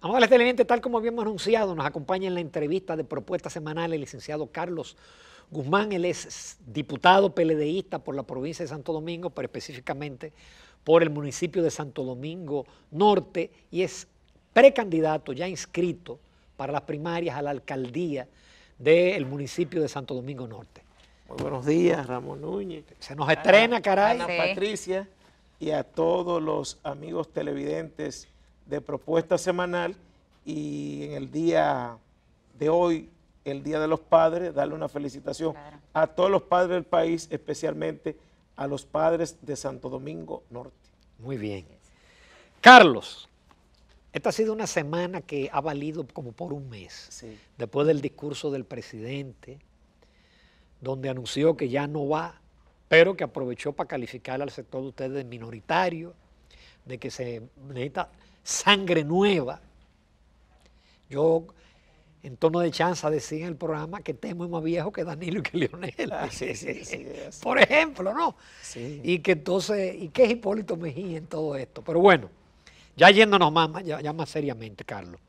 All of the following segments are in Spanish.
Vamos a tal como habíamos anunciado, nos acompaña en la entrevista de propuesta semanal el licenciado Carlos Guzmán. Él es diputado peledeísta por la provincia de Santo Domingo, pero específicamente por el municipio de Santo Domingo Norte y es precandidato ya inscrito para las primarias a la alcaldía del municipio de Santo Domingo Norte. Muy buenos días, Ramón Núñez. Se nos estrena, caray. Ana Patricia y a todos los amigos televidentes de propuesta semanal y en el día de hoy, el Día de los Padres, darle una felicitación a todos los padres del país, especialmente a los padres de Santo Domingo Norte. Muy bien. Carlos, esta ha sido una semana que ha valido como por un mes, después del discurso del presidente, donde anunció que ya no va, pero que aprovechó para calificar al sector de ustedes de minoritario, de que se necesita sangre nueva. Yo, en tono de chanza, decía en el programa que Temo es más viejo que Danilo y que Leonel. Ah, sí, sí, sí, Por ejemplo, ¿no? Y que entonces, ¿y qué es Hipólito Mejía en todo esto? Pero bueno, ya yéndonos más, ya, más seriamente, Carlos.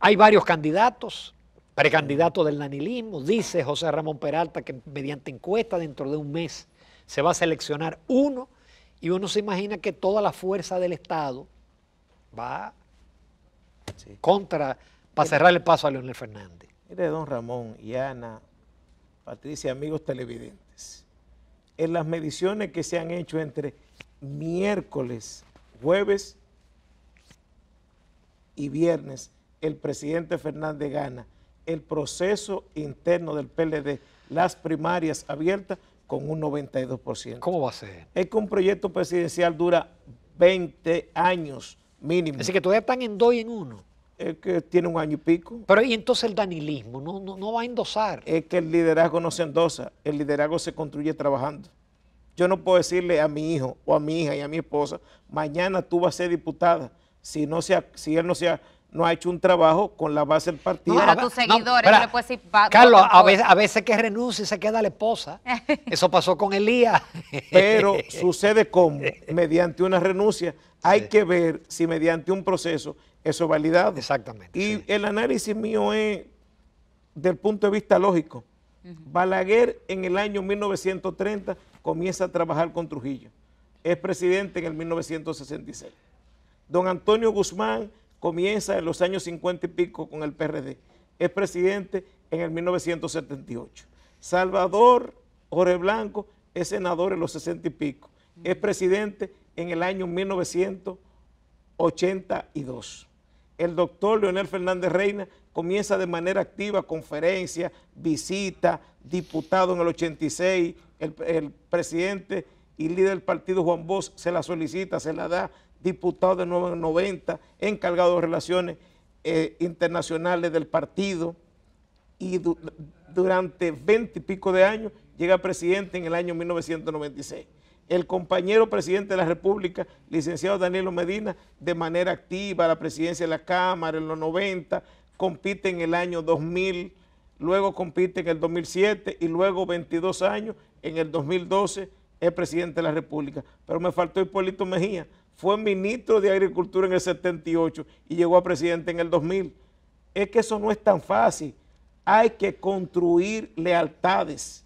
Hay varios candidatos, precandidatos del nanilismo, dice José Ramón Peralta que mediante encuesta dentro de un mes se va a seleccionar uno y uno se imagina que toda la fuerza del Estado va contra, para cerrar el paso a Leonel Fernández. Mire, don Ramón y Ana, Patricia, amigos televidentes, en las mediciones que se han hecho entre miércoles, jueves y viernes, el presidente Fernández gana el proceso interno del PLD, las primarias abiertas, con un 92%. ¿Cómo va a ser? Es que un proyecto presidencial dura 20 años mínimo. Es que todavía están en dos y en uno. Es que tiene un año y pico. Pero y entonces el danilismo no, va a endosar. Es que el liderazgo no se endosa, el liderazgo se construye trabajando. Yo no puedo decirle a mi hijo o a mi hija y a mi esposa, mañana tú vas a ser diputada, si, no sea, si él no se ha no ha hecho un trabajo con la base del partido. Ah, no, tus seguidores, no, decir, Carlos, a veces, a veces que renuncia y se queda la esposa. Eso pasó con Elías. Pero sucede como, mediante una renuncia, hay que ver si mediante un proceso eso es validado. Exactamente. Y el análisis mío es, del punto de vista lógico, Balaguer en el año 1930 comienza a trabajar con Trujillo. Es presidente en el 1966. Don Antonio Guzmán comienza en los años 50 y pico con el PRD. Es presidente en el 1978. Salvador Jorge Blanco es senador en los 60 y pico. Es presidente en el año 1982. El doctor Leonel Fernández Reina comienza de manera activa, conferencia, visita, diputado en el 86, el presidente y líder del partido Juan Bosch se la solicita, se la da, diputado de 90, encargado de relaciones eh, internacionales del partido y durante 20 y pico de años llega presidente en el año 1996. El compañero presidente de la República, licenciado Danilo Medina, de manera activa, la presidencia de la Cámara en los 90, compite en el año 2000, luego compite en el 2007 y luego 22 años, en el 2012 es presidente de la República. Pero me faltó Hipólito Mejía, fue ministro de Agricultura en el 78 y llegó a presidente en el 2000. Es que eso no es tan fácil. Hay que construir lealtades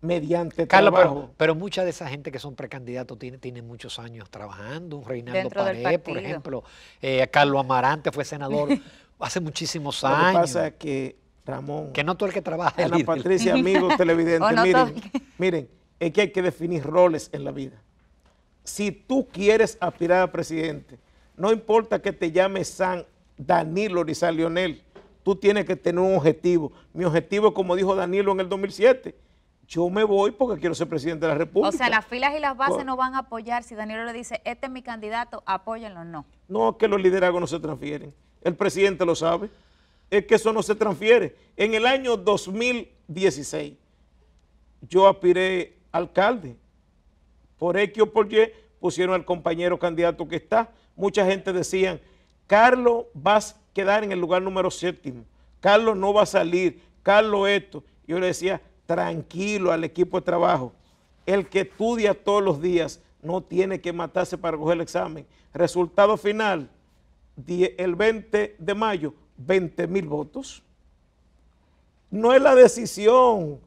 mediante trabajo. Pero, mucha de esa gente que son precandidatos tiene, tiene muchos años trabajando. Un Reinaldo Pared, por ejemplo. Eh, Carlos Amarante fue senador hace muchísimos años. Lo que pasa es que, Ramón... Que no todo el que trabaja Ana Patricia, amigos televidentes, miren, es que hay que definir roles en la vida si tú quieres aspirar a presidente, no importa que te llame San, Danilo ni San Leonel, tú tienes que tener un objetivo. Mi objetivo, como dijo Danilo en el 2007, yo me voy porque quiero ser presidente de la República. O sea, las filas y las bases no van a apoyar. Si Danilo le dice, este es mi candidato, apóyenlo, no. No, que los liderazgos no se transfieren. El presidente lo sabe. Es que eso no se transfiere. En el año 2016, yo aspiré alcalde por X o por Y, pusieron al compañero candidato que está. Mucha gente decía, Carlos vas a quedar en el lugar número séptimo, Carlos no va a salir, Carlos esto. Yo le decía, tranquilo al equipo de trabajo, el que estudia todos los días no tiene que matarse para coger el examen. Resultado final, el 20 de mayo, 20 mil votos. No es la decisión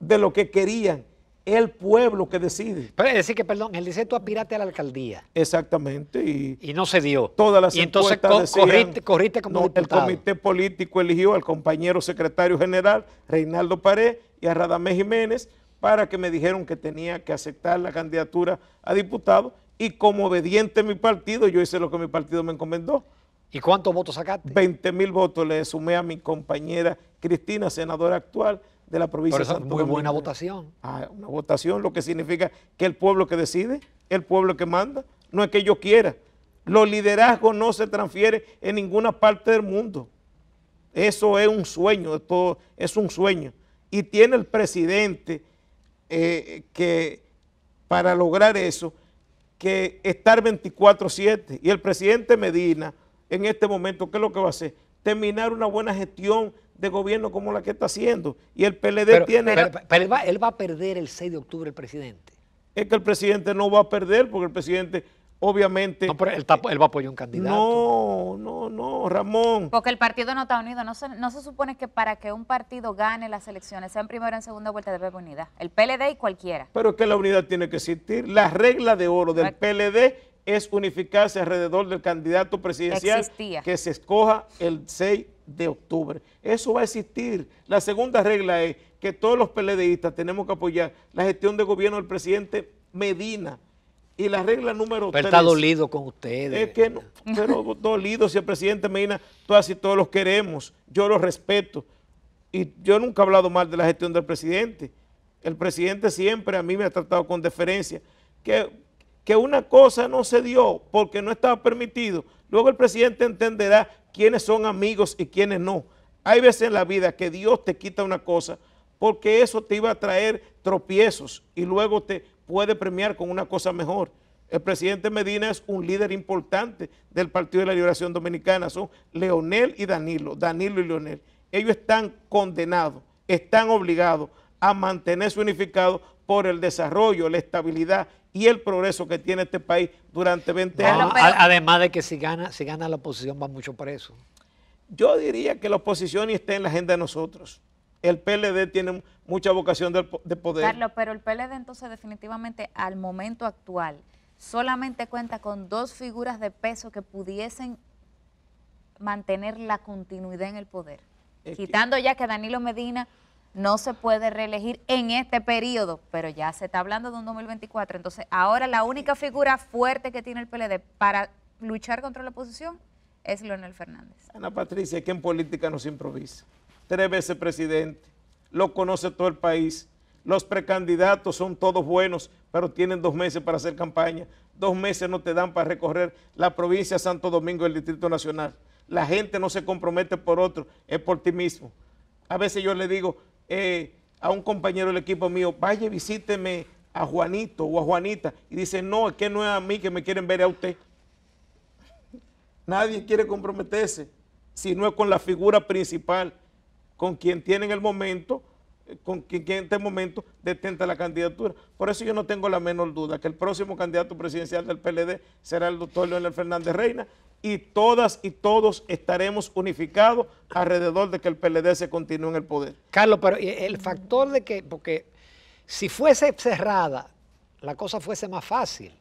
de lo que querían, el pueblo que decide. Pero decir que, perdón, él dice tú aspirate a la alcaldía. Exactamente. Y, no se dio. Todas las y entonces corriste, como no, El comité político eligió al compañero secretario general, Reinaldo Paré, y a Radamés Jiménez, para que me dijeron que tenía que aceptar la candidatura a diputado. Y como obediente a mi partido, yo hice lo que mi partido me encomendó. ¿Y cuántos votos sacaste? 20 mil votos le sumé a mi compañera Cristina, senadora actual, de la provincia Pero Muy buena votación. Ah, una votación, lo que significa que el pueblo que decide, el pueblo que manda, no es que yo quiera. Los liderazgos no se transfieren en ninguna parte del mundo. Eso es un sueño, esto es un sueño. Y tiene el presidente eh, que para lograr eso, que estar 24-7. Y el presidente Medina, en este momento, ¿qué es lo que va a hacer? Terminar una buena gestión de gobierno como la que está haciendo. Y el PLD tiene... Pero, él, va, a perder el 6 de octubre el presidente. Es que el presidente no va a perder porque el presidente obviamente... No, pero él, va a apoyar un candidato. No, no, no, Ramón. Porque el partido no está unido. No se, supone que para que un partido gane las elecciones, sea primera o en segunda vuelta, debe unidad. El PLD y cualquiera. Pero es que la unidad tiene que existir. La regla de oro del PLD es unificarse alrededor del candidato presidencial que se escoja el 6 de octubre. Eso va a existir. La segunda regla es que todos los PLDistas tenemos que apoyar la gestión de gobierno del presidente Medina. Y la regla número pero está dolido con ustedes. Es que no, pero dolido si el presidente Medina, todas y todos los queremos. Yo los respeto. Y yo nunca he hablado mal de la gestión del presidente. El presidente siempre a mí me ha tratado con deferencia. Que que una cosa no se dio porque no estaba permitido, luego el presidente entenderá quiénes son amigos y quiénes no. Hay veces en la vida que Dios te quita una cosa porque eso te iba a traer tropiezos y luego te puede premiar con una cosa mejor. El presidente Medina es un líder importante del Partido de la Liberación Dominicana, son Leonel y Danilo, Danilo y Leonel. Ellos están condenados, están obligados a mantenerse unificados por el desarrollo, la estabilidad y el progreso que tiene este país durante 20 años. Además de que si gana, si gana la oposición va mucho preso. Yo diría que la oposición y esté en la agenda de nosotros. El PLD tiene mucha vocación de, poder. Carlos, pero el PLD entonces definitivamente al momento actual solamente cuenta con dos figuras de peso que pudiesen mantener la continuidad en el poder. Quitando ya que Danilo Medina no se puede reelegir en este periodo, pero ya se está hablando de un 2024. Entonces, ahora la única figura fuerte que tiene el PLD para luchar contra la oposición es Leonel Fernández. Ana Patricia, que en política no se improvisa. Tres veces presidente, lo conoce todo el país. Los precandidatos son todos buenos, pero tienen dos meses para hacer campaña. Dos meses no te dan para recorrer la provincia de Santo Domingo el Distrito Nacional. La gente no se compromete por otro, es por ti mismo. A veces yo le digo, eh, a un compañero del equipo mío, vaya, visíteme a Juanito o a Juanita. Y dice, no, es que no es a mí que me quieren ver a usted. Nadie quiere comprometerse, si no es con la figura principal, con quien tiene en el momento, eh, con quien, quien en este momento detenta la candidatura. Por eso yo no tengo la menor duda que el próximo candidato presidencial del PLD será el doctor Leonel Fernández Reina y todas y todos estaremos unificados alrededor de que el PLD se continúe en el poder. Carlos, pero eh, el factor de que, porque si fuese cerrada, la cosa fuese más fácil.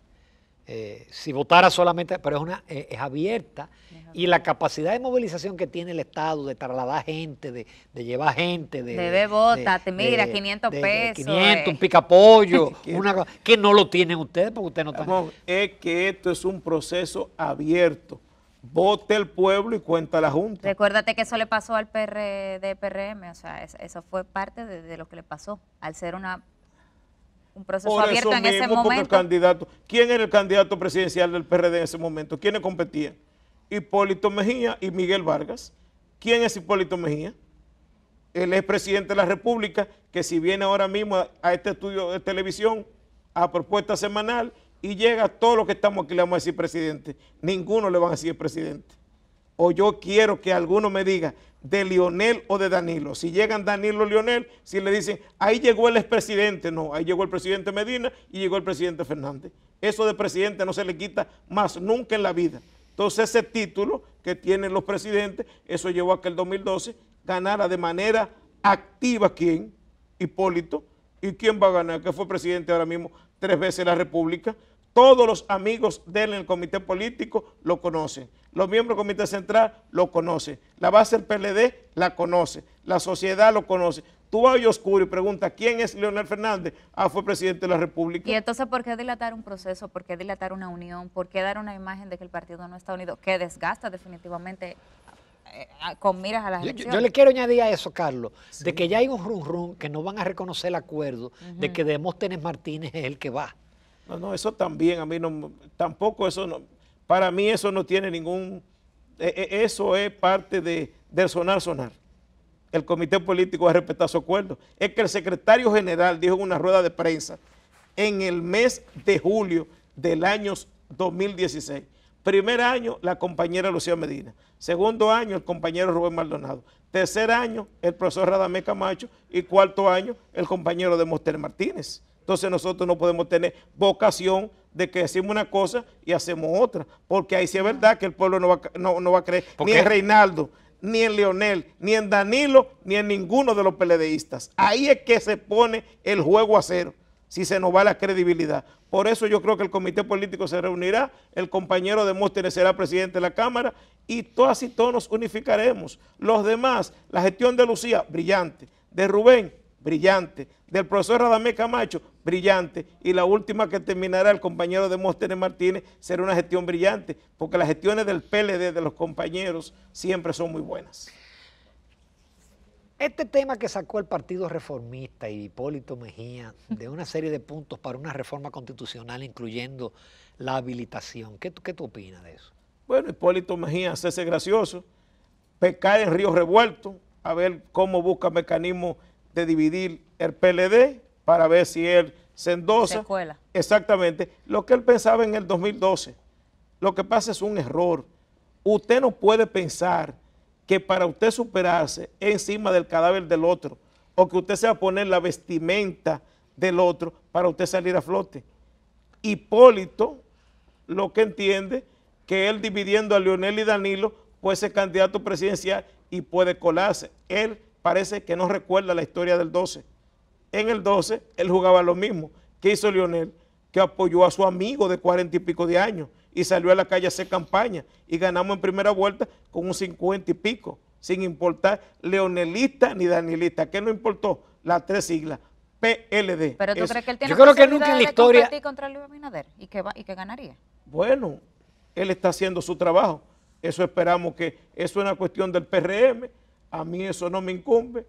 Eh, si votara solamente, pero es, una, eh, es abierta y la capacidad de movilización que tiene el Estado de trasladar gente, de, llevar gente, de... Bebé bota, te mira, 500 pesos. 500, un picapollo, una, que no lo tienen ustedes porque ustedes no están... Es que esto es un proceso abierto Vote el pueblo y cuenta la Junta. Recuérdate que eso le pasó al PRD, PRM, o sea, eso fue parte de, lo que le pasó, al ser una un proceso abierto en ese momento. ¿Quién era el candidato presidencial del PRD en ese momento? ¿Quiénes competían? Hipólito Mejía y Miguel Vargas. ¿Quién es Hipólito Mejía? Él es presidente de la República, que si viene ahora mismo a este estudio de televisión, a propuesta semanal, y llega todo lo que estamos aquí, le vamos a decir presidente. Ninguno le va a decir presidente. O yo quiero que alguno me diga de Lionel o de Danilo. Si llegan Danilo o Lionel, si le dicen, ahí llegó el expresidente, no, ahí llegó el presidente Medina y llegó el presidente Fernández. Eso de presidente no se le quita más nunca en la vida. Entonces ese título que tienen los presidentes, eso llevó a que el 2012 ganara de manera activa quién, Hipólito, y quién va a ganar, que fue presidente ahora mismo tres veces la República, todos los amigos de él en el comité político lo conocen. Los miembros del comité central lo conocen. La base del PLD la conoce. La sociedad lo conoce. Tú vas a Oscuro y pregunta ¿quién es Leonel Fernández? Ah, fue presidente de la República. Y entonces, ¿por qué dilatar un proceso? ¿Por qué dilatar una unión? ¿Por qué dar una imagen de que el partido no está unido? Que desgasta definitivamente eh, con miras a la yo, yo, le quiero añadir a eso, Carlos, de que ya hay un rum que no van a reconocer el acuerdo de que Demóstenes Martínez es el que va. No, no, eso también a mí no, tampoco eso no, para mí eso no tiene ningún, e, e, eso es parte de, del sonar sonar. El comité político va a respetar su acuerdo. Es que el secretario general dijo en una rueda de prensa en el mes de julio del año 2016. Primer año, la compañera Lucía Medina. Segundo año, el compañero Rubén Maldonado. Tercer año, el profesor Radamé Camacho. Y cuarto año, el compañero de Martínez. Entonces nosotros no podemos tener vocación de que decimos una cosa y hacemos otra, porque ahí sí es verdad que el pueblo no va, a creer, ni en Reinaldo, ni en Leonel, ni en Danilo, ni en ninguno de los peledeístas. Ahí es que se pone el juego a cero, si se nos va la credibilidad. Por eso yo creo que el comité político se reunirá, el compañero de Móstenes será presidente de la Cámara y todas y todos nos unificaremos. Los demás, la gestión de Lucía, brillante, de Rubén, brillante, del profesor Radamé Camacho, brillante y la última que terminará el compañero de Móstenes Martínez será una gestión brillante, porque las gestiones del PLD de los compañeros siempre son muy buenas. Este tema que sacó el Partido Reformista y Hipólito Mejía de una serie de puntos para una reforma constitucional incluyendo la habilitación, ¿qué, qué tú opinas de eso? Bueno, Hipólito Mejía, hacerse gracioso, pecar en río revuelto, a ver cómo busca mecanismos de dividir el PLD, para ver si él se endosa. Exactamente. Lo que él pensaba en el 2012. Lo que pasa es un error. Usted no puede pensar que para usted superarse encima del cadáver del otro o que usted se va a poner la vestimenta del otro para usted salir a flote. Hipólito lo que entiende que él dividiendo a Leonel y Danilo puede ser candidato presidencial y puede colarse. Él parece que no recuerda la historia del 12 en el 12 él jugaba lo mismo. que hizo Lionel? Que apoyó a su amigo de cuarenta y pico de años y salió a la calle a hacer campaña y ganamos en primera vuelta con un cincuenta y pico, sin importar leonelista ni danilista, ¿Qué no importó? Las tres siglas. PLD. Pero tú crees que él tiene que nunca historia contra Luis Abinader y que y que ganaría. Bueno, él está haciendo su trabajo. Eso esperamos que eso es una cuestión del PRM. A mí eso no me incumbe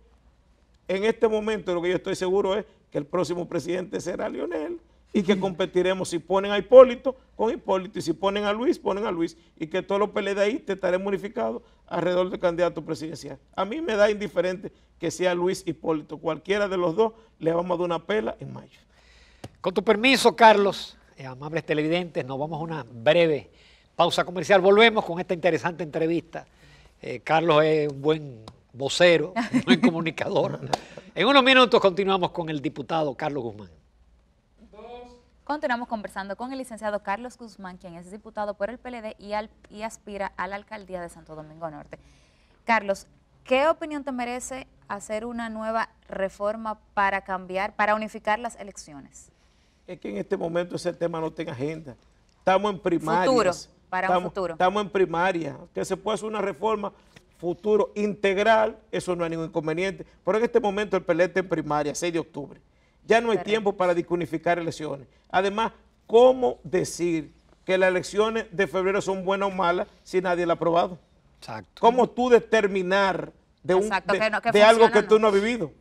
en este momento lo que yo estoy seguro es que el próximo presidente será Lionel y que competiremos si ponen a Hipólito con Hipólito y si ponen a Luis, ponen a Luis y que todos los te estaremos unificados alrededor del candidato presidencial. A mí me da indiferente que sea Luis Hipólito, cualquiera de los dos le vamos a dar una pela en mayo. Con tu permiso, Carlos, eh, amables televidentes, nos vamos a una breve pausa comercial. Volvemos con esta interesante entrevista. Eh, Carlos es un buen vocero, no buen comunicador. En unos minutos continuamos con el diputado Carlos Guzmán. Continuamos conversando con el licenciado Carlos Guzmán, quien es diputado por el PLD y, aspira a la alcaldía de Santo Domingo Norte. Carlos, ¿qué opinión te merece hacer una nueva reforma para cambiar, para unificar las elecciones? Es que en este momento ese tema no tiene agenda. Estamos en primaria Futuro, para un futuro. Estamos en primaria. Que se puede hacer una reforma futuro integral, eso no hay ningún inconveniente. Pero en este momento el pelete en primaria, 6 de octubre. Ya no hay tiempo para discunificar elecciones. Además, ¿cómo decir que las elecciones de febrero son buenas o malas si nadie las ha aprobado? Exacto. ¿Cómo tú determinar de, un, de, algo que tú no has vivido?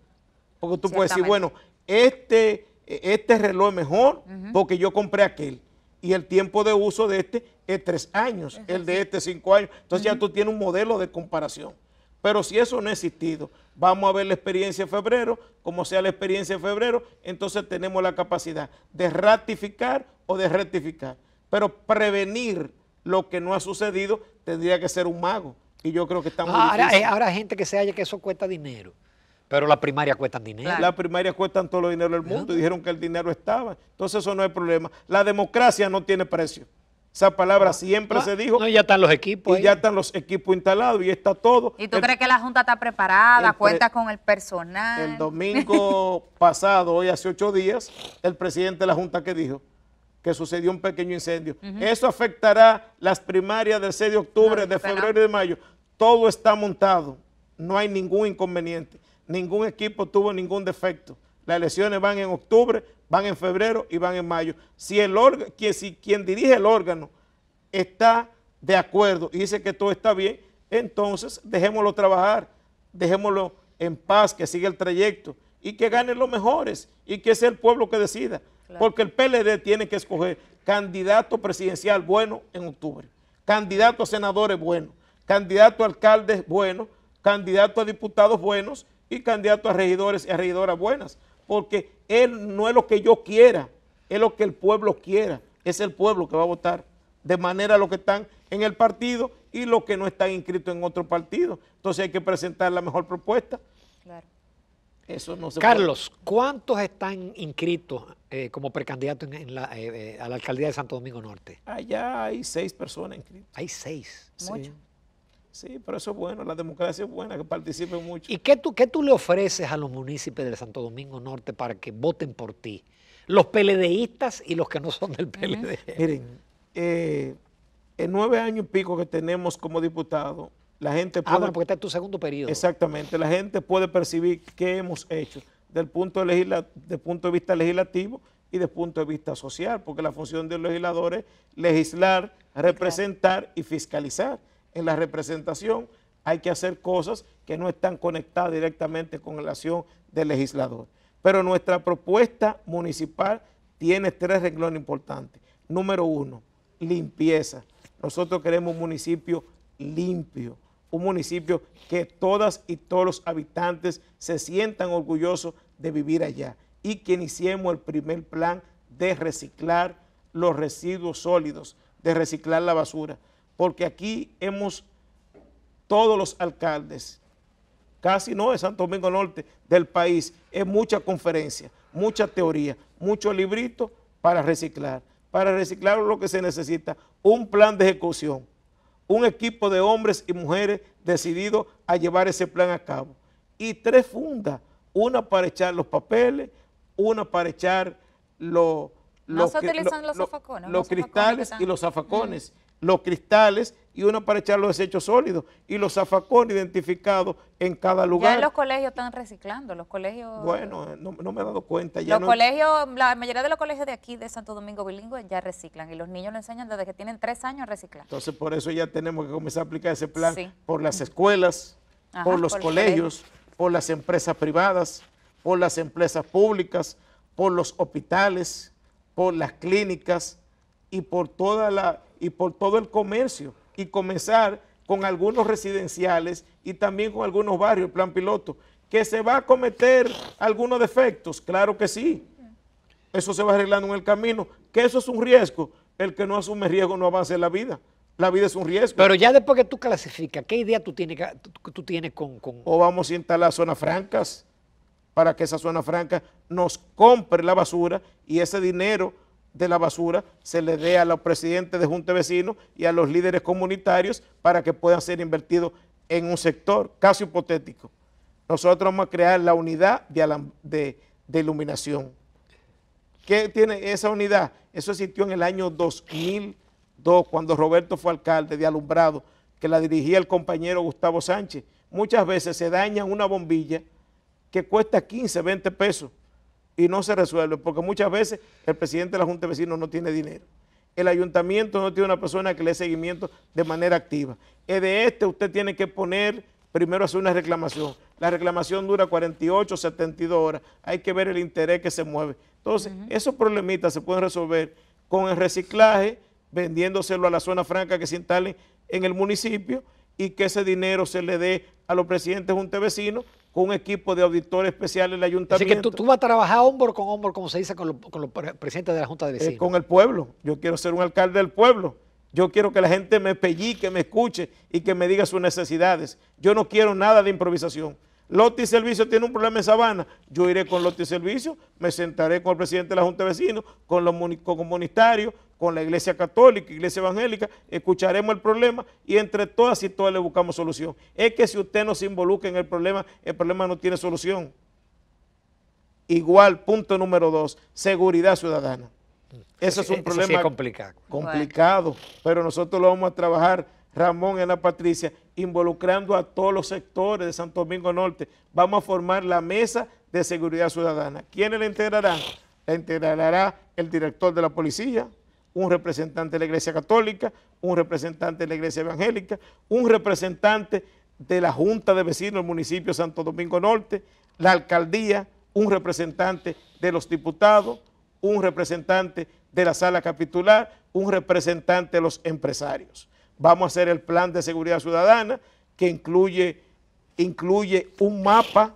Porque tú puedes decir, bueno, este, este reloj es mejor porque yo compré aquel y el tiempo de uso de este es tres años, el de este cinco años. Entonces ya tú tienes un modelo de comparación. Pero si eso no ha existido, vamos a ver la experiencia de febrero, como sea la experiencia de febrero, entonces tenemos la capacidad de ratificar o de rectificar. Pero prevenir lo que no ha sucedido tendría que ser un mago. Y yo creo que estamos... Ahora, eh, ahora gente que se haya que eso cuesta dinero. Pero las primarias cuestan dinero. Las primarias cuestan todo el dinero del mundo y dijeron que el dinero estaba. Entonces eso no es problema. La democracia no tiene precio. Esa palabra siempre se dijo. No, ya están los equipos. Y ya están los equipos instalados y está todo. ¿Y tú crees que la Junta está preparada? ¿Cuenta con el personal? El domingo pasado, hoy hace ocho días, el presidente de la Junta que dijo que sucedió un pequeño incendio. Eso afectará las primarias del 6 de octubre, de febrero y de mayo. Todo está montado. No hay ningún inconveniente ningún equipo tuvo ningún defecto. Las elecciones van en octubre, van en febrero y van en mayo. Si, el quien dirige el órgano está de acuerdo y dice que todo está bien, entonces dejémoslo trabajar, dejémoslo en paz, que siga el trayecto y que ganen los mejores y que sea el pueblo que decida. Porque el PLD tiene que escoger candidato presidencial bueno en octubre, candidato a senadores bueno, candidato a alcaldes bueno, candidato a diputados buenos y candidatos a regidores y a regidoras buenas, porque él no es lo que yo quiera, es lo que el pueblo quiera, es el pueblo que va a votar, de manera lo que están en el partido y lo que no están inscritos en otro partido. Entonces hay que presentar la mejor propuesta. Claro. Eso no se Carlos, ¿cuántos están inscritos eh, como precandidatos eh, eh, a la alcaldía de Santo Domingo Norte? Allá hay seis personas inscritas. Hay seis. Sí, pero eso es bueno, la democracia es buena, que participe mucho. ¿Y qué tú, qué tú le ofreces a los municipios de Santo Domingo Norte para que voten por ti? Los PLDistas y los que no son del PLD. Miren, eh, en nueve años y pico que tenemos como diputado, la gente ah, puede... Ah, bueno, porque está en tu segundo periodo. Exactamente, la gente puede percibir qué hemos hecho del punto de, punto de vista legislativo y desde punto de vista social, porque la función de los legisladores es legislar, representar y fiscalizar en la representación hay que hacer cosas que no están conectadas directamente con la acción del legislador. Pero nuestra propuesta municipal tiene tres renglones importantes. Número uno, limpieza. Nosotros queremos un municipio limpio, un municipio que todas y todos los habitantes se sientan orgullosos de vivir allá y que iniciemos el primer plan de reciclar los residuos sólidos, de reciclar la basura porque aquí hemos, todos los alcaldes, casi no de Santo Domingo Norte, del país, es mucha conferencia, mucha teoría, mucho librito para reciclar. Para reciclar lo que se necesita, un plan de ejecución, un equipo de hombres y mujeres decididos a llevar ese plan a cabo. Y tres fundas, una para echar los papeles, una para echar los... los, cristales y los zafacones los cristales y uno para echar los desechos sólidos y los zafacones identificados en cada lugar. Ya los colegios están reciclando, los colegios... Bueno, no, me he dado cuenta. Ya los colegios, la mayoría de los colegios de aquí, de Santo Domingo Bilingüe, ya reciclan y los niños lo enseñan desde que tienen tres años a reciclar. Entonces por eso ya tenemos que comenzar a aplicar ese plan por las escuelas, por los colegios, por las empresas privadas, por las empresas públicas, por los hospitales, por las clínicas y por toda la y por todo el comercio y comenzar con algunos residenciales y también con algunos barrios, el plan piloto. ¿Que se va a cometer algunos defectos? Claro que sí. Eso se va arreglando en el camino. ¿Que eso es un riesgo? El que no asume riesgo no avanza en la vida. La vida es un riesgo. Pero ya después que tú clasificas, ¿qué idea tú tienes, tienes con, con...? O vamos a instalar zonas francas para que esa zona franca nos compre la basura y ese dinero de la basura se le dé a los presidentes de Junta de Vecinos y a los líderes comunitarios para que puedan ser invertidos en un sector, casi hipotético. Nosotros vamos a crear la unidad de, de iluminación. ¿Qué tiene esa unidad? Eso existió en el año 2002, cuando Roberto fue alcalde de alumbrado, que la dirigía el compañero Gustavo Sánchez. Muchas veces se daña una bombilla que cuesta 15, 20 pesos y no se resuelve, porque muchas veces el presidente de la Junta de no tiene dinero. El ayuntamiento no tiene una persona que le dé seguimiento de manera activa. Y de este usted tiene que poner, primero hacer una reclamación. La reclamación dura 48, 72 horas. Hay que ver el interés que se mueve. Entonces, esos problemitas se pueden resolver con el reciclaje, vendiéndoselo a la zona franca que se instale en el municipio y que ese dinero se le dé a los presidentes de Junta de Vecinos con un equipo de auditores especiales la ayuntamiento. Así que tú, vas a trabajar hombro con hombro, como se dice, con los con presidentes de la Junta de eh, Vecinos. con el pueblo. Yo quiero ser un alcalde del pueblo. Yo quiero que la gente me pellique, me escuche y que me diga sus necesidades. Yo no quiero nada de improvisación. Lotti Servicio tiene un problema en Sabana, yo iré con Lotti Servicio, me sentaré con el presidente de la Junta de Vecinos, con los comunitarios, con la iglesia católica, iglesia evangélica, escucharemos el problema y entre todas y todas le buscamos solución. Es que si usted no se involucra en el problema, el problema no tiene solución. Igual, punto número dos, seguridad ciudadana. Eso es un problema complicado, complicado pero nosotros lo vamos a trabajar, Ramón y Ana Patricia, involucrando a todos los sectores de Santo Domingo Norte. Vamos a formar la mesa de seguridad ciudadana. ¿Quiénes la integrarán? La integrará el director de la policía, un representante de la Iglesia Católica, un representante de la Iglesia Evangélica, un representante de la Junta de Vecinos del municipio Santo Domingo Norte, la alcaldía, un representante de los diputados, un representante de la sala capitular, un representante de los empresarios. Vamos a hacer el plan de seguridad ciudadana que incluye, un mapa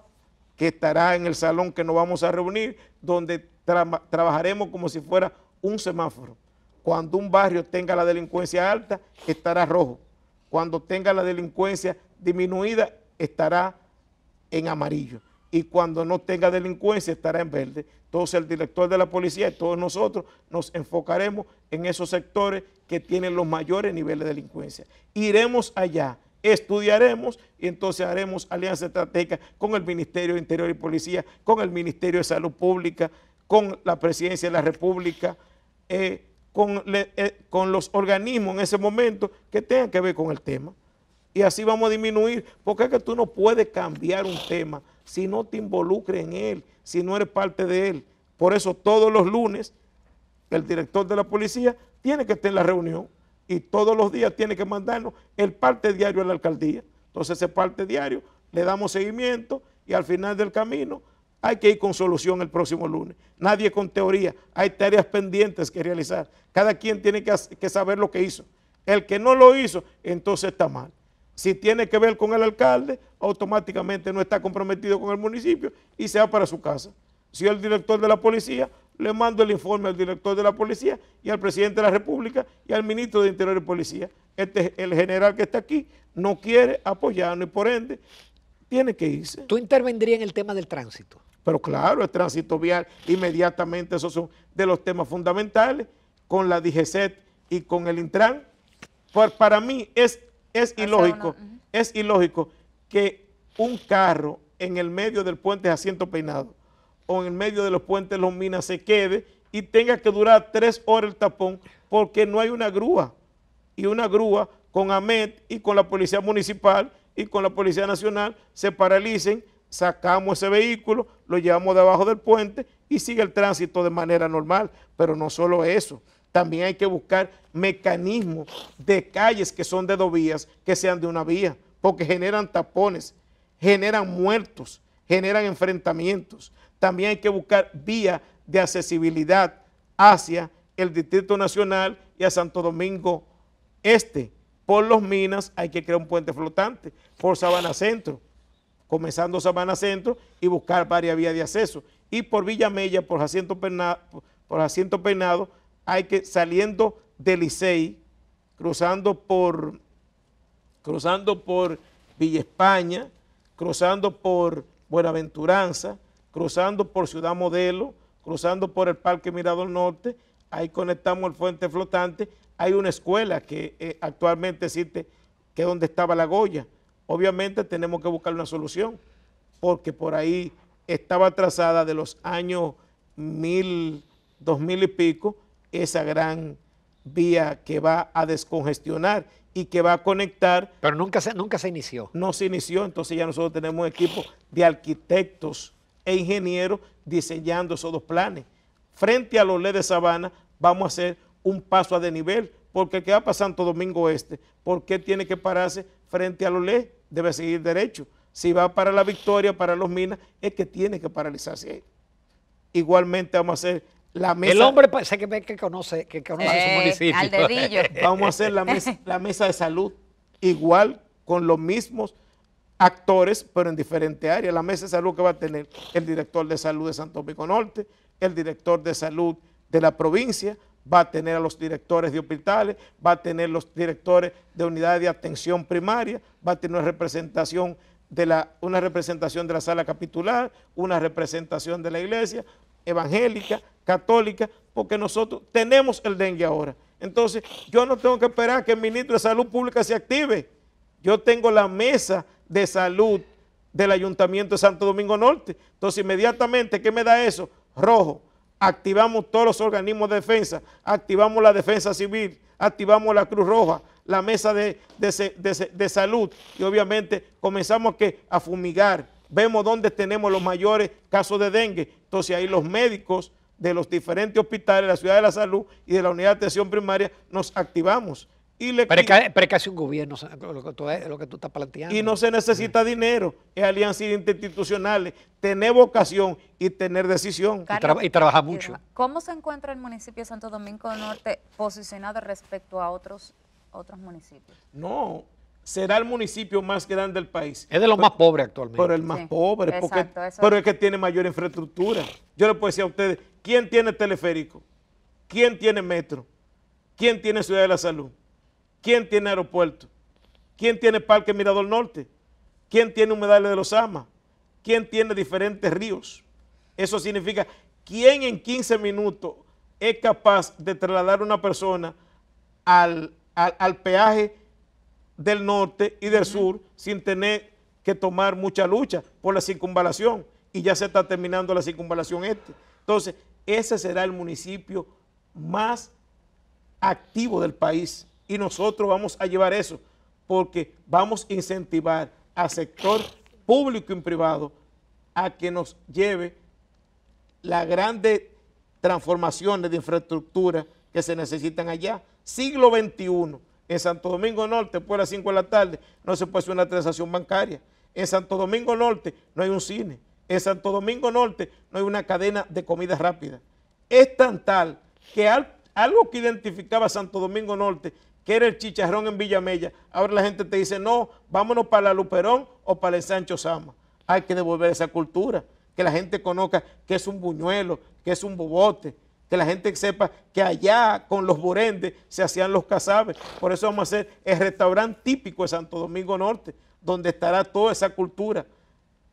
que estará en el salón que nos vamos a reunir, donde trabajaremos como si fuera un semáforo cuando un barrio tenga la delincuencia alta, estará rojo. Cuando tenga la delincuencia disminuida, estará en amarillo. Y cuando no tenga delincuencia, estará en verde. Entonces el director de la policía y todos nosotros nos enfocaremos en esos sectores que tienen los mayores niveles de delincuencia. Iremos allá estudiaremos y entonces haremos alianza estratégica con el Ministerio de Interior y Policía, con el Ministerio de Salud Pública, con la Presidencia de la República, eh, con, eh, con los organismos en ese momento que tengan que ver con el tema. Y así vamos a disminuir, porque es que tú no puedes cambiar un tema si no te involucres en él, si no eres parte de él. Por eso todos los lunes el director de la policía tiene que estar en la reunión y todos los días tiene que mandarnos el parte diario a la alcaldía. Entonces ese parte diario le damos seguimiento y al final del camino hay que ir con solución el próximo lunes. Nadie con teoría. Hay tareas pendientes que realizar. Cada quien tiene que, saber lo que hizo. El que no lo hizo, entonces está mal. Si tiene que ver con el alcalde, automáticamente no está comprometido con el municipio y se va para su casa. Si el director de la policía, le mando el informe al director de la policía y al presidente de la República y al ministro de Interior y Policía. Este, el general que está aquí no quiere apoyarnos y por ende tiene que irse. ¿Tú intervendrías en el tema del tránsito? Pero claro, el tránsito vial, inmediatamente esos son de los temas fundamentales con la DGCET y con el Intran. Por, para mí es, es ilógico, es ilógico que un carro en el medio del puente asiento Peinado o en el medio de los puentes Los Minas se quede y tenga que durar tres horas el tapón porque no hay una grúa. Y una grúa con AMET y con la Policía Municipal y con la Policía Nacional se paralicen sacamos ese vehículo, lo llevamos debajo del puente y sigue el tránsito de manera normal. Pero no solo eso, también hay que buscar mecanismos de calles que son de dos vías, que sean de una vía, porque generan tapones, generan muertos, generan enfrentamientos. También hay que buscar vías de accesibilidad hacia el Distrito Nacional y a Santo Domingo Este. Por los minas hay que crear un puente flotante, por Sabana Centro comenzando Sabana Centro y buscar varias vías de acceso. Y por Villa Mella, por asiento Peinado, por hay que saliendo de Licey, cruzando por, cruzando por Villa España, cruzando por Buenaventuranza, cruzando por Ciudad Modelo, cruzando por el Parque Mirador Norte, ahí conectamos el Fuente Flotante, hay una escuela que eh, actualmente existe, que es donde estaba la Goya, obviamente tenemos que buscar una solución, porque por ahí estaba trazada de los años mil, dos mil y pico, esa gran vía que va a descongestionar y que va a conectar. Pero nunca se, nunca se inició. No se inició, entonces ya nosotros tenemos un equipo de arquitectos e ingenieros diseñando esos dos planes. Frente a los LED de Sabana vamos a hacer un paso a nivel porque qué va a Santo Domingo Este, ¿por qué tiene que pararse frente a los LED? debe seguir derecho. Si va para la victoria, para los minas, es que tiene que paralizarse ahí. Igualmente vamos a hacer la mesa. El hombre parece que, conoce, que su eh, municipio. Vamos a hacer la mesa, de salud, igual con los mismos actores, pero en diferentes áreas. La mesa de salud que va a tener el director de salud de Santo Pico Norte, el director de salud de la provincia, va a tener a los directores de hospitales, va a tener los directores de unidades de atención primaria, va a tener una representación de la, una representación de la sala capitular, una representación de la iglesia evangélica, católica, porque nosotros tenemos el dengue ahora. Entonces, yo no tengo que esperar que el ministro de Salud Pública se active. Yo tengo la mesa de salud del Ayuntamiento de Santo Domingo Norte. Entonces, inmediatamente, ¿qué me da eso? Rojo activamos todos los organismos de defensa, activamos la defensa civil, activamos la Cruz Roja, la mesa de, salud y obviamente comenzamos a fumigar, vemos dónde tenemos los mayores casos de dengue, entonces ahí los médicos de los diferentes hospitales de la Ciudad de la Salud y de la Unidad de Atención Primaria nos activamos pero, es que, hace un gobierno, lo que, tú, estás planteando. Y no se necesita dinero, es alianzas interinstitucionales, tener vocación y tener decisión. y, trabajar mucho. Eh, ¿Cómo se encuentra el municipio de Santo Domingo Norte posicionado respecto a otros, otros municipios? No, será el municipio más grande del país. Es de los más pobres actualmente. Pero el más pobre, porque, pero es que tiene mayor infraestructura. Yo le puedo decir a ustedes, ¿quién tiene teleférico? ¿Quién tiene metro? ¿Quién tiene Ciudad de la Salud? ¿Quién tiene aeropuerto? ¿Quién tiene Parque Mirador Norte? ¿Quién tiene humedales de los Amas? ¿Quién tiene diferentes ríos? Eso significa, ¿quién en 15 minutos es capaz de trasladar una persona al, peaje del norte y del sur sin tener que tomar mucha lucha por la circunvalación? Y ya se está terminando la circunvalación este. Entonces, ese será el municipio más activo del país y nosotros vamos a llevar eso porque vamos a incentivar al sector público y privado a que nos lleve las grandes transformaciones de infraestructura que se necesitan allá. Siglo XXI, en Santo Domingo Norte, por pues, las 5 de la tarde, no se puede hacer una transacción bancaria. En Santo Domingo Norte no hay un cine. En Santo Domingo Norte no hay una cadena de comida rápida. Es tan tal que algo que identificaba Santo Domingo Norte que era el chicharrón en Villamella, ahora la gente te dice, no, vámonos para la Luperón o para el Sancho Sama. Hay que devolver esa cultura, que la gente conozca que es un buñuelo, que es un bobote, que la gente sepa que allá con los burendes se hacían los cazabes. Por eso vamos a hacer el restaurante típico de Santo Domingo Norte, donde estará toda esa cultura,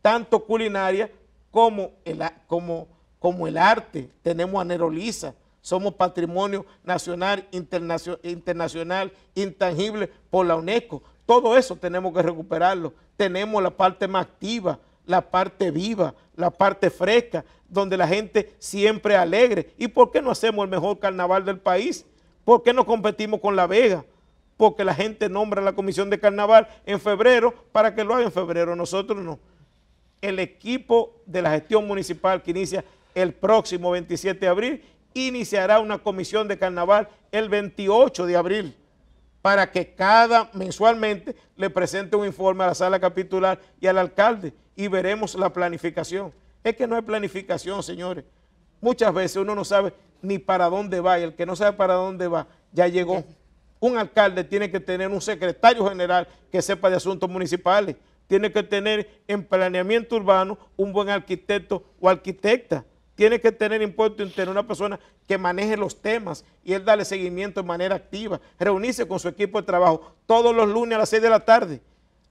tanto culinaria como el, como el arte. Tenemos a Nerolisa, somos patrimonio nacional, internacional, intangible por la UNESCO. Todo eso tenemos que recuperarlo. Tenemos la parte más activa, la parte viva, la parte fresca, donde la gente siempre alegre. ¿Y por qué no hacemos el mejor carnaval del país? ¿Por qué no competimos con La Vega? Porque la gente nombra la comisión de carnaval en febrero para que lo haga en febrero, nosotros no. El equipo de la gestión municipal que inicia el próximo 27 de abril iniciará una comisión de carnaval el 28 de abril para que cada mensualmente le presente un informe a la sala capitular y al alcalde y veremos la planificación. Es que no hay planificación, señores. Muchas veces uno no sabe ni para dónde va y el que no sabe para dónde va ya llegó. Un alcalde tiene que tener un secretario general que sepa de asuntos municipales. Tiene que tener en planeamiento urbano un buen arquitecto o arquitecta tiene que tener impuesto interno una persona que maneje los temas y él darle seguimiento de manera activa, reunirse con su equipo de trabajo todos los lunes a las 6 de la tarde.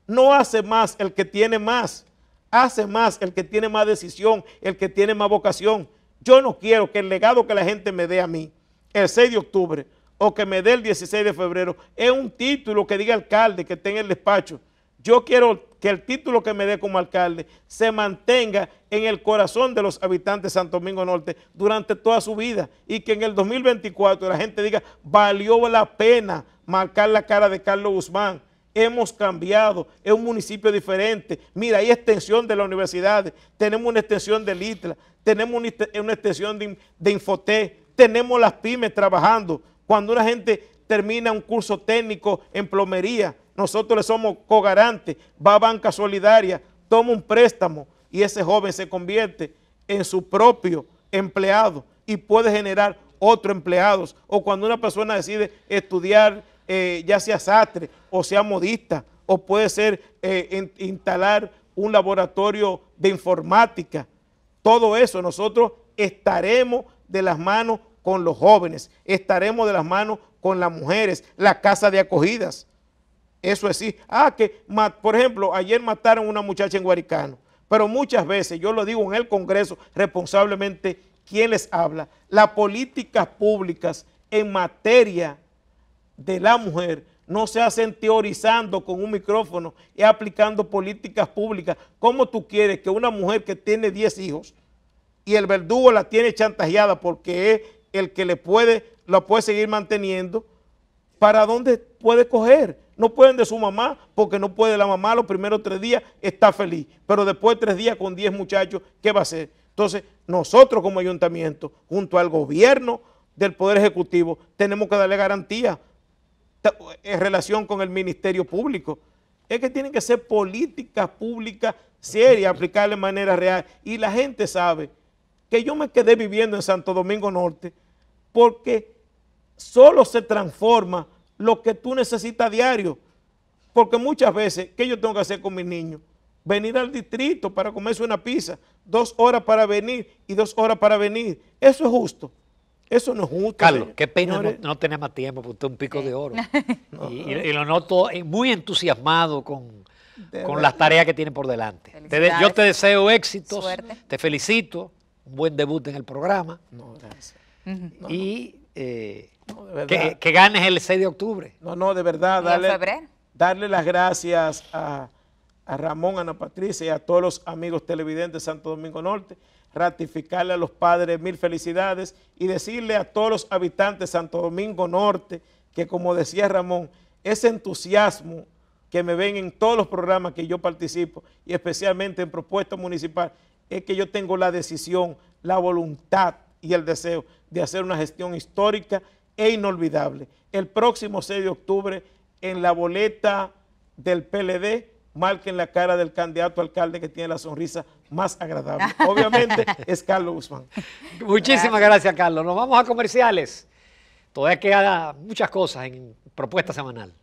No hace más el que tiene más, hace más el que tiene más decisión, el que tiene más vocación. Yo no quiero que el legado que la gente me dé a mí el 6 de octubre o que me dé el 16 de febrero es un título que diga alcalde que esté en el despacho yo quiero que el título que me dé como alcalde se mantenga en el corazón de los habitantes de Santo Domingo Norte durante toda su vida y que en el 2024 la gente diga, valió la pena marcar la cara de Carlos Guzmán, hemos cambiado, es un municipio diferente, mira, hay extensión de la universidades, tenemos una extensión de Litra, tenemos una extensión de, de Infoté, tenemos las pymes trabajando, cuando una gente termina un curso técnico en plomería, nosotros le somos cogarante, va a banca solidaria, toma un préstamo y ese joven se convierte en su propio empleado y puede generar otros empleados. O cuando una persona decide estudiar, eh, ya sea sastre o sea modista, o puede ser eh, instalar un laboratorio de informática. Todo eso nosotros estaremos de las manos con los jóvenes, estaremos de las manos con las mujeres, la casa de acogidas. Eso es sí. Ah, que, por ejemplo, ayer mataron a una muchacha en Guaricano, pero muchas veces, yo lo digo en el Congreso responsablemente, ¿quién les habla? Las políticas públicas en materia de la mujer no se hacen teorizando con un micrófono y aplicando políticas públicas. ¿Cómo tú quieres que una mujer que tiene 10 hijos y el verdugo la tiene chantajeada porque es el que le puede, la puede seguir manteniendo, ¿para dónde puede coger? no pueden de su mamá porque no puede la mamá los primeros tres días, está feliz, pero después tres días con diez muchachos, ¿qué va a hacer? Entonces, nosotros como ayuntamiento, junto al gobierno del Poder Ejecutivo, tenemos que darle garantía en relación con el Ministerio Público. Es que tienen que ser políticas públicas serias, aplicables de manera real. Y la gente sabe que yo me quedé viviendo en Santo Domingo Norte porque solo se transforma lo que tú necesitas diario. Porque muchas veces, ¿qué yo tengo que hacer con mis niños? Venir al distrito para comerse una pizza, dos horas para venir y dos horas para venir. Eso es justo. Eso no es justo. Carlos, qué pena no, tenemos tener más tiempo, porque usted es un pico de oro. y, lo noto muy entusiasmado con, las tareas que tiene por delante. yo te deseo éxitos, te felicito, un buen debut en el programa. Y eh, que, ganes el 6 de octubre. No, no, de verdad, darle, darle las gracias a, Ramón, a Ana Patricia y a todos los amigos televidentes de Santo Domingo Norte, ratificarle a los padres mil felicidades y decirle a todos los habitantes de Santo Domingo Norte que, como decía Ramón, ese entusiasmo que me ven en todos los programas que yo participo y especialmente en propuesta municipal, es que yo tengo la decisión, la voluntad y el deseo de hacer una gestión histórica e inolvidable. El próximo 6 de octubre, en la boleta del PLD, marquen la cara del candidato alcalde que tiene la sonrisa más agradable. Obviamente es Carlos Guzmán. Muchísimas gracias, Carlos. Nos vamos a comerciales. Todavía queda muchas cosas en propuesta semanal.